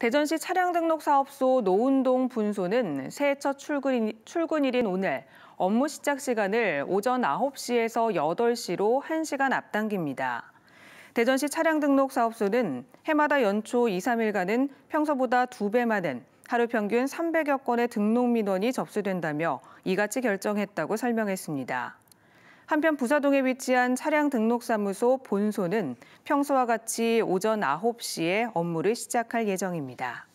대전시 차량등록사업소 노운동 분소는 새해 첫 출근, 출근일인 오늘 업무 시작 시간을 오전 9시에서 8시로 1시간 앞당깁니다. 대전시 차량등록사업소는 해마다 연초 2, 3일간은 평소보다 2배 많은 하루 평균 300여 건의 등록 민원이 접수된다며 이같이 결정했다고 설명했습니다. 한편 부사동에 위치한 차량 등록사무소 본소는 평소와 같이 오전 9시에 업무를 시작할 예정입니다.